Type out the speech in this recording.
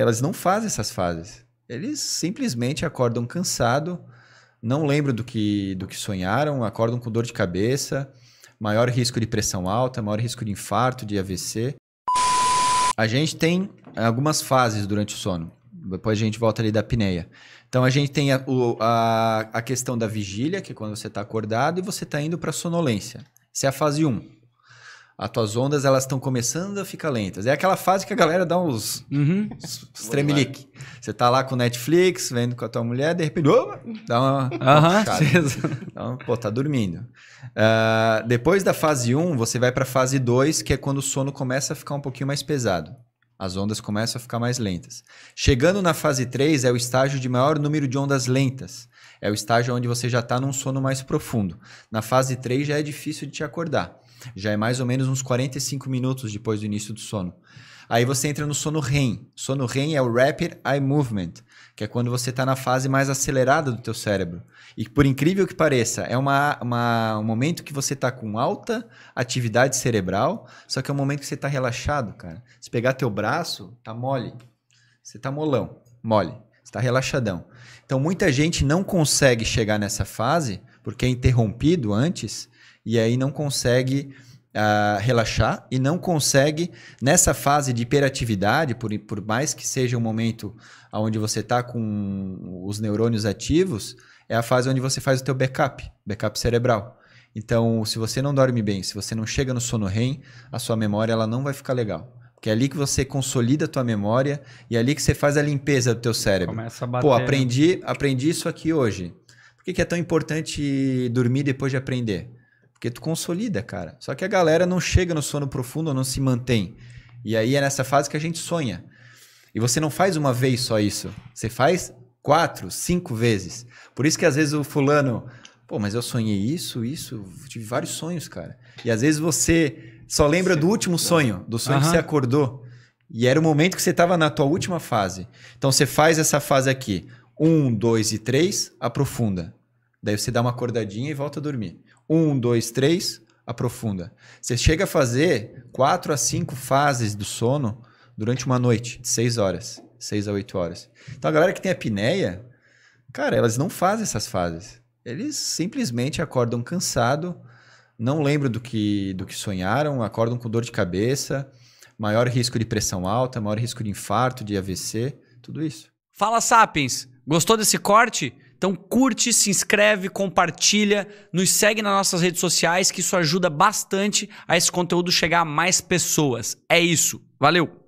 elas não fazem essas fases. Eles simplesmente acordam cansado, não lembram do que, do que sonharam, acordam com dor de cabeça, maior risco de pressão alta, maior risco de infarto, de AVC. A gente tem algumas fases durante o sono. Depois a gente volta ali da apneia. Então a gente tem a, a, a questão da vigília, que é quando você está acordado, e você está indo para a sonolência. Essa é a fase 1 as tuas ondas elas estão começando a ficar lentas. É aquela fase que a galera dá uns, uhum. uns tremelique. Você tá lá com Netflix, vendo com a tua mulher, de repente, dá uma, uhum, pô, tá dormindo. Uh, depois da fase 1, você vai para fase 2, que é quando o sono começa a ficar um pouquinho mais pesado. As ondas começam a ficar mais lentas. Chegando na fase 3 é o estágio de maior número de ondas lentas. É o estágio onde você já está num sono mais profundo. Na fase 3 já é difícil de te acordar. Já é mais ou menos uns 45 minutos depois do início do sono. Aí você entra no sono REM. Sono REM é o Rapid Eye Movement, que é quando você está na fase mais acelerada do teu cérebro. E por incrível que pareça, é uma, uma um momento que você está com alta atividade cerebral, só que é um momento que você está relaxado, cara. Se pegar teu braço, tá mole. Você tá molão, mole está relaxadão. Então muita gente não consegue chegar nessa fase porque é interrompido antes e aí não consegue uh, relaxar e não consegue nessa fase de hiperatividade, por, por mais que seja um momento onde você está com os neurônios ativos, é a fase onde você faz o teu backup, backup cerebral. Então, se você não dorme bem, se você não chega no sono REM, a sua memória ela não vai ficar legal que é ali que você consolida a tua memória e é ali que você faz a limpeza do teu cérebro. Começa a bater. Pô, né? aprendi, aprendi isso aqui hoje. Por que, que é tão importante dormir depois de aprender? Porque tu consolida, cara. Só que a galera não chega no sono profundo, não se mantém. E aí é nessa fase que a gente sonha. E você não faz uma vez só isso. Você faz quatro, cinco vezes. Por isso que às vezes o fulano pô, mas eu sonhei isso, isso, tive vários sonhos, cara. E às vezes você só lembra do último sonho, do sonho uhum. que você acordou. E era o momento que você estava na tua última fase. Então você faz essa fase aqui. Um, dois e três, aprofunda. Daí você dá uma acordadinha e volta a dormir. Um, dois, três, aprofunda. Você chega a fazer quatro a cinco fases do sono durante uma noite, de seis horas, seis a oito horas. Então a galera que tem apneia, cara, elas não fazem essas fases. Eles simplesmente acordam cansado, não lembram do que, do que sonharam, acordam com dor de cabeça, maior risco de pressão alta, maior risco de infarto, de AVC, tudo isso. Fala, Sapiens! Gostou desse corte? Então curte, se inscreve, compartilha, nos segue nas nossas redes sociais, que isso ajuda bastante a esse conteúdo chegar a mais pessoas. É isso. Valeu!